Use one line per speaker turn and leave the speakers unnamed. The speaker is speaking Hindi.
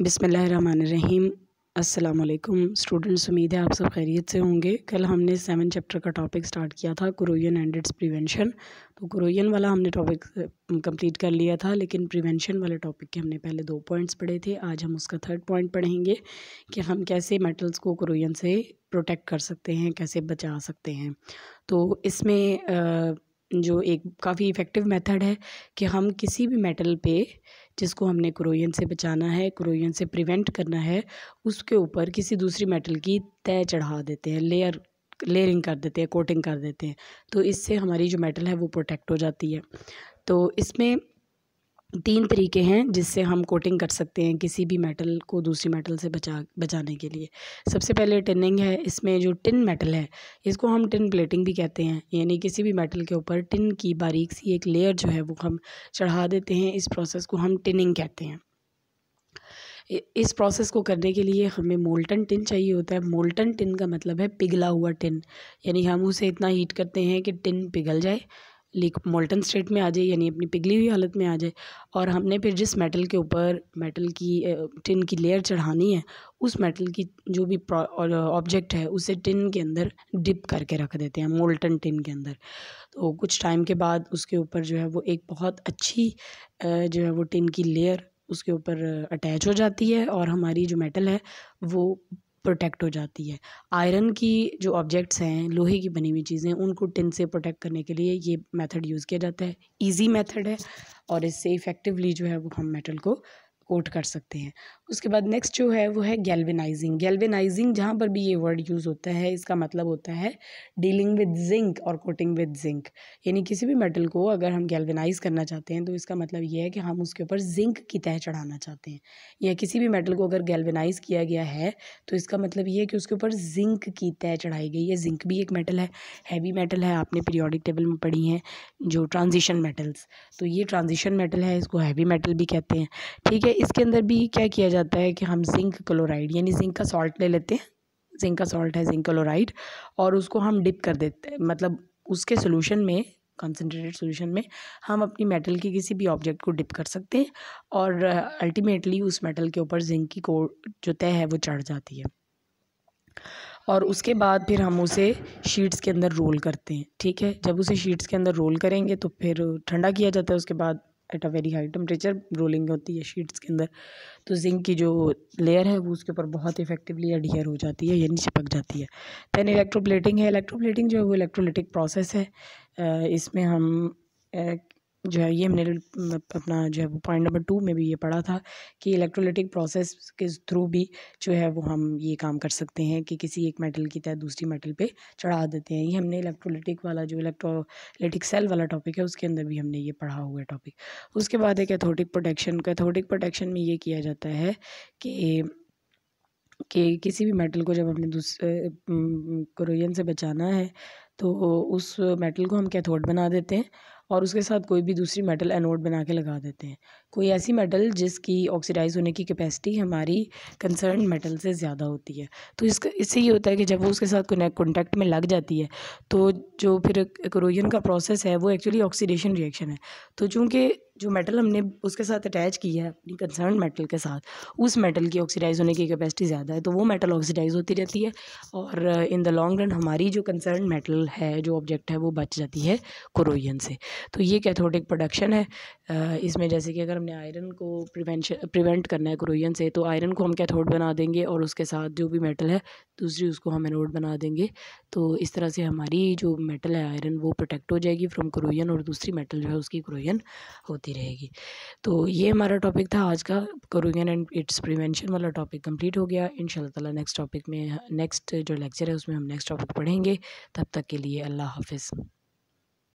बिसमीम अल्लाम स्टूडेंट्स उम्मीद है आप सब खैरियत से होंगे कल हमने सेवन चैप्टर का टॉपिक स्टार्ट किया था क्रोयन एंड इट्स प्रिवेंशन तो क्रोयन वाला हमने टॉपिक कंप्लीट कर लिया था लेकिन प्रिवेंशन वाले टॉपिक के हमने पहले दो पॉइंट्स पढ़े थे आज हम उसका थर्ड पॉइंट पढ़ेंगे कि हम कैसे मेटल्स को क्रोयन से प्रोटेक्ट कर सकते हैं कैसे बचा सकते हैं तो इसमें जो एक काफ़ी इफ़ेक्टिव मेथड है कि हम किसी भी मेटल पर जिसको हमने क्रोयन से बचाना है क्रोयन से प्रिवेंट करना है उसके ऊपर किसी दूसरी मेटल की तय चढ़ा देते हैं लेयर लेयरिंग कर देते हैं कोटिंग कर देते हैं तो इससे हमारी जो मेटल है वो प्रोटेक्ट हो जाती है तो इसमें तीन तरीके हैं जिससे हम कोटिंग कर सकते हैं किसी भी मेटल को दूसरी मेटल से बचा बचाने के लिए सबसे पहले टिनिंग है इसमें जो टिन मेटल है इसको हम टिन प्लेटिंग भी कहते हैं यानी किसी भी मेटल के ऊपर टिन की बारीक सी एक लेयर जो है वो हम चढ़ा देते हैं इस प्रोसेस को हम टिनिंग कहते हैं इस प्रोसेस को करने के लिए हमें मोल्टन टिन चाहिए होता है मोल्टन टिन का मतलब है पिघला हुआ टिन यानी हम उसे इतना हीट करते हैं कि टिन पिघल जाए लिक मोल्टन स्टेट में आ जाए यानी अपनी पिघली हुई हालत में आ जाए और हमने फिर जिस मेटल के ऊपर मेटल की टिन की लेयर चढ़ानी है उस मेटल की जो भी ऑब्जेक्ट है उसे टिन के अंदर डिप करके रख देते हैं मोल्टन टिन के अंदर तो कुछ टाइम के बाद उसके ऊपर जो है वो एक बहुत अच्छी जो है वो टिन की लेयर उसके ऊपर अटैच हो जाती है और हमारी जो मेटल है वो प्रोटेक्ट हो जाती है आयरन की जो ऑब्जेक्ट्स हैं लोहे की बनी हुई चीज़ें उनको टिन से प्रोटेक्ट करने के लिए ये मेथड यूज़ किया जाता है इजी मेथड है और इससे इफ़ेक्टिवली जो है वो हम मेटल को कोट कर सकते हैं उसके बाद नेक्स्ट जो है वो है गैल्वेनाइजिंग गैल्वेनाइजिंग जहाँ पर भी ये वर्ड यूज़ होता है इसका मतलब होता है डीलिंग विद जिंक और कोटिंग विद जिंक यानी किसी भी मेटल को अगर हम गैल्वेनाइज करना चाहते हैं तो इसका मतलब ये है कि हम उसके ऊपर जिंक की तह चढ़ाना चाहते हैं या किसी भी मेटल को अगर गैल्वेनाइज किया गया है तो इसका मतलब ये है कि उसके ऊपर जिंक की तय चढ़ाई गई है जिंक भी एक मेटल है हैवी मेटल है आपने पीरियोडिक टेबल में पढ़ी हैं जो ट्रांजिशन मेटल्स तो ये ट्रांजिशन मेटल है इसको हैवी मेटल भी कहते हैं ठीक है इसके अंदर भी क्या किया जाता है कि हम जिंक क्लोराइड यानी जिंक का सॉल्ट ले लेते हैं जिंक का सॉल्ट है जिंक क्लोराइड और उसको हम डिप कर देते हैं मतलब उसके सोल्यूशन में कंसनट्रेटेड सोल्यूशन में हम अपनी मेटल के किसी भी ऑब्जेक्ट को डिप कर सकते हैं और अल्टीमेटली उस मेटल के ऊपर जिंक की को जो तय है वो चढ़ जाती है और उसके बाद फिर हम उसे शीट्स के अंदर रोल करते हैं ठीक है जब उसे शीट्स के अंदर रोल करेंगे तो फिर ठंडा किया जाता है उसके बाद at a very high temperature rolling होती है शीट्स के अंदर तो जिंक की जो लेयर है वो उसके ऊपर बहुत इफेक्टिवली अडियर हो जाती है यानी चिपक जाती है दैन इलेक्ट्रोप्लेटिंग है इलेक्ट्रोप्लेटिंग जो है वो इलेक्ट्रोलिटिक प्रोसेस है इसमें हम जो है ये हमने अपना जो है वो पॉइंट नंबर टू में भी ये पढ़ा था कि इलेक्ट्रोलिटिक प्रोसेस के थ्रू भी जो है वो हम ये काम कर सकते हैं कि किसी एक मेटल की तरह दूसरी मेटल पे चढ़ा देते हैं ये हमने इलेक्ट्रोलिटिक वाला जो इलेक्ट्रोलिटिक सेल वाला टॉपिक है उसके अंदर भी हमने ये पढ़ा हुआ है टॉपिक उसके बाद है कैथोटिक प्रोटेक्शन कैथोटिक प्रोटेक्शन में ये किया जाता है कि कि किसी भी मेटल को जब हमने दूसरे कोरोजन से बचाना है तो उस मेटल को हम कैथोड बना देते हैं और उसके साथ कोई भी दूसरी मेटल एनोड बना के लगा देते हैं कोई ऐसी मेटल जिसकी ऑक्सीडाइज होने की कैपेसिटी हमारी कंसर्न मेटल से ज़्यादा होती है तो इसका इससे ये होता है कि जब वो उसके साथ कॉन्टैक्ट में लग जाती है तो जो फिर क्रोजन का प्रोसेस है वो एक्चुअली ऑक्सीडेशन रिएक्शन है तो चूँकि जो मेटल हमने उसके साथ अटैच किया है अपनी कंसर्न मेटल के साथ उस मेटल की ऑक्सीडाइज होने की कैपेसिटी ज़्यादा है तो वो मेटल ऑक्सीडाइज होती रहती है और इन द लॉन्ग रन हमारी जो कंसर्न मेटल है जो ऑब्जेक्ट है वो बच जाती है क्रोइन से तो ये कैथोडिक प्रोडक्शन है इसमें जैसे कि अगर हमने आयरन को प्रिवेंशन प्रिवेंट करना है क्रोइन से तो आयरन को हम कैथोड बना देंगे और उसके साथ जो भी मेटल है दूसरी उसको हम एनोड बना देंगे तो इस तरह से हमारी जो मेटल है आयरन वो प्रोटेक्ट हो जाएगी फ्रॉम क्रोयन और दूसरी मेटल जो है उसकी क्रोयन होती रहेगी तो ये हमारा टॉपिक था आज का क्रोयन एंड इट्स प्रिवेंशन वाला टॉपिक कंप्लीट हो गया इन ताला नेक्स्ट टॉपिक में नेक्स्ट जो लेक्चर है उसमें हम नेक्स्ट टॉपिक पढ़ेंगे तब तक के लिए अल्लाह हाफिज़